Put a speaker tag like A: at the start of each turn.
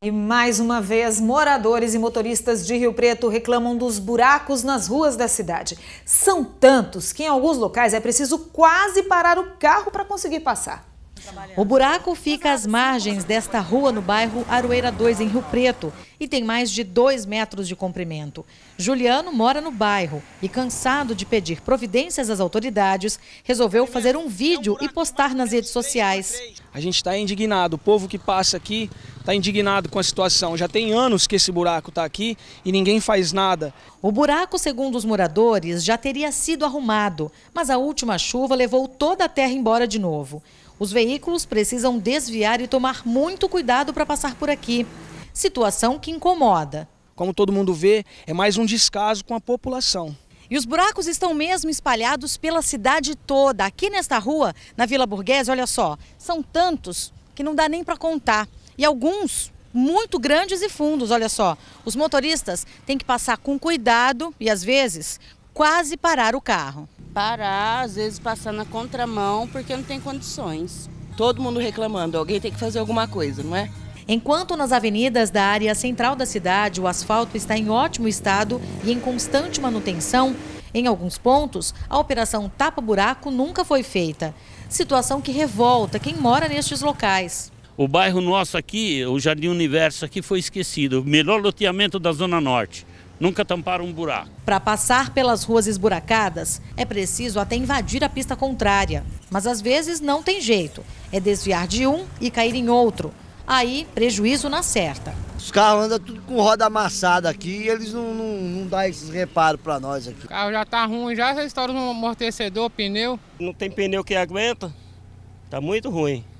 A: E mais uma vez, moradores e motoristas de Rio Preto reclamam dos buracos nas ruas da cidade. São tantos que em alguns locais é preciso quase parar o carro para conseguir passar. O buraco fica às margens desta rua no bairro Aroeira 2, em Rio Preto, e tem mais de 2 metros de comprimento. Juliano mora no bairro e, cansado de pedir providências às autoridades, resolveu fazer um vídeo e postar nas redes sociais. A gente está indignado, o povo que passa aqui está indignado com a situação. Já tem anos que esse buraco está aqui e ninguém faz nada. O buraco, segundo os moradores, já teria sido arrumado, mas a última chuva levou toda a terra embora de novo. Os veículos precisam desviar e tomar muito cuidado para passar por aqui. Situação que incomoda. Como todo mundo vê, é mais um descaso com a população. E os buracos estão mesmo espalhados pela cidade toda. Aqui nesta rua, na Vila Burguesa, olha só, são tantos que não dá nem para contar. E alguns muito grandes e fundos, olha só. Os motoristas têm que passar com cuidado e às vezes quase parar o carro. Parar, às vezes passar na contramão, porque não tem condições. Todo mundo reclamando, alguém tem que fazer alguma coisa, não é? Enquanto nas avenidas da área central da cidade o asfalto está em ótimo estado e em constante manutenção, em alguns pontos, a operação tapa-buraco nunca foi feita. Situação que revolta quem mora nestes locais.
B: O bairro nosso aqui, o Jardim Universo aqui, foi esquecido. O melhor loteamento da Zona Norte nunca tamparam um buraco.
A: Para passar pelas ruas esburacadas, é preciso até invadir a pista contrária. Mas às vezes não tem jeito. É desviar de um e cair em outro. Aí, prejuízo na certa. Os carros andam tudo com roda amassada aqui e eles não, não, não dão esses reparos para
B: nós aqui. O carro já tá ruim, já essa história amortecedor, pneu. Não tem pneu que aguenta, tá muito ruim.